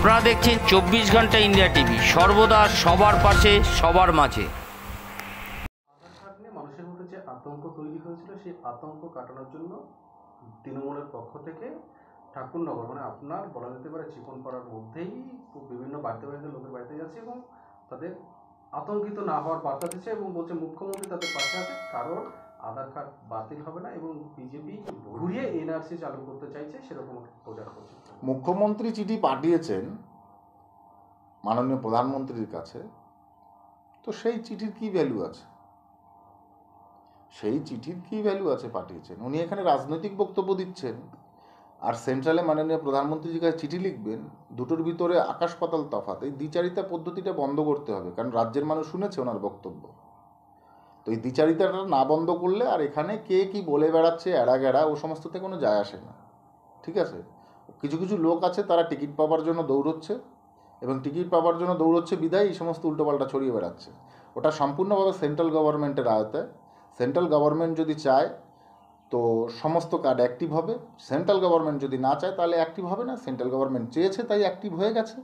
আপনারা দেখছেন চব্বিশ ঘন্টা ইন্ডিয়া টিভি সর্বদা সবার পাশে সবার মাঝে মানুষের মধ্যে যে আতঙ্ক তৈরি হয়েছিল সেই আতঙ্ক কাটানোর জন্য তৃণমূলের পক্ষ থেকে ঠাকুরনগর মানে আপনার বলা যেতে পারে চিকনপাড়ার মধ্যেই বিভিন্ন বাড়িতে বাড়িতে লোকের বাড়িতে যাচ্ছে এবং তাদের আতঙ্কিত না হওয়ার বার্তা দিচ্ছে এবং বলছে মুখ্যমন্ত্রী তাদের পাশে আছে কারণ আধার কার্ড বাতিল হবে না এবং বিজেপি ঘুরিয়ে এনআরসি চালু করতে চাইছে সেরকম প্রচার করছে মুখ্যমন্ত্রী চিঠি পাঠিয়েছেন মাননীয় প্রধানমন্ত্রীর কাছে তো সেই চিঠির কি ভ্যালু আছে সেই চিঠির কি ভ্যালু আছে পাঠিয়েছেন উনি এখানে রাজনৈতিক বক্তব্য দিচ্ছেন আর সেন্ট্রালে মাননীয় প্রধানমন্ত্রীর কাছে চিঠি লিখবেন দুটোর ভিতরে আকাশ পাতাল তফাত এই দ্বিচারিতা পদ্ধতিটা বন্ধ করতে হবে কারণ রাজ্যের মানুষ শুনেছে ওনার বক্তব্য তো এই দ্বিচারিতাটা না বন্ধ করলে আর এখানে কে কি বলে বেড়াচ্ছে এড়া গেড়া ও সমস্ততে কোনো যায় আসে না ঠিক আছে কিছু কিছু লোক আছে তারা টিকিট পাওয়ার জন্য দৌড়চ্ছে এবং টিকিট পাওয়ার জন্য দৌড়চ্ছে বিদায় এই সমস্ত উল্টোপাল্টা ছড়িয়ে বেড়াচ্ছে ওটা সম্পূর্ণভাবে সেন্ট্রাল গভর্নমেন্টের আয়তায় সেন্ট্রাল গভর্নমেন্ট যদি চায় তো সমস্ত কার্ড অ্যাক্টিভ হবে সেন্ট্রাল গভর্নমেন্ট যদি না চায় তাহলে অ্যাক্টিভ হবে না সেন্ট্রাল গভর্নমেন্ট চেয়েছে তাই অ্যাক্টিভ হয়ে গেছে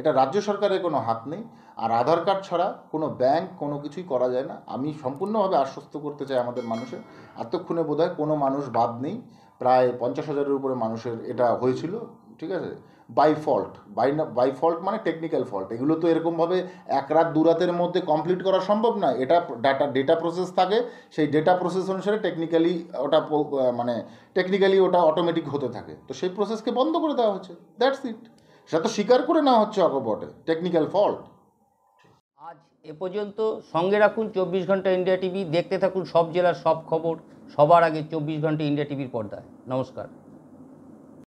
এটা রাজ্য সরকারের কোনো হাত নেই আর আধার কার্ড ছাড়া কোনো ব্যাংক কোনো কিছুই করা যায় না আমি সম্পূর্ণভাবে আশ্বস্ত করতে চাই আমাদের মানুষের এতক্ষণে বোধ কোনো মানুষ বাদ নেই প্রায় পঞ্চাশ হাজারের উপরে মানুষের এটা হয়েছিল ঠিক আছে বাই ফল্ট বাই না বাই ফল্ট মানে টেকনিক্যাল ফল্ট এগুলো তো এরকমভাবে এক রাত দু রাতের মধ্যে কমপ্লিট করা সম্ভব না এটা ডাটা ডেটা প্রসেস থাকে সেই ডেটা প্রসেস অনুসারে টেকনিক্যালি ওটা মানে টেকনিক্যালি ওটা অটোমেটিক হতে থাকে তো সেই প্রসেসকে বন্ধ করে দেওয়া হচ্ছে দ্যাটস ইট সেটা তো স্বীকার করে না হচ্ছে অকপটে টেকনিক্যাল ফল্ট আজ এ পর্যন্ত সঙ্গে রাখুন চব্বিশ ঘন্টা ইন্ডিয়া টিভি দেখতে থাকুন সব জেলার সব খবর সবার আগে চব্বিশ ঘন্টা ইন্ডিয়া টিভির পর্দায় নমস্কার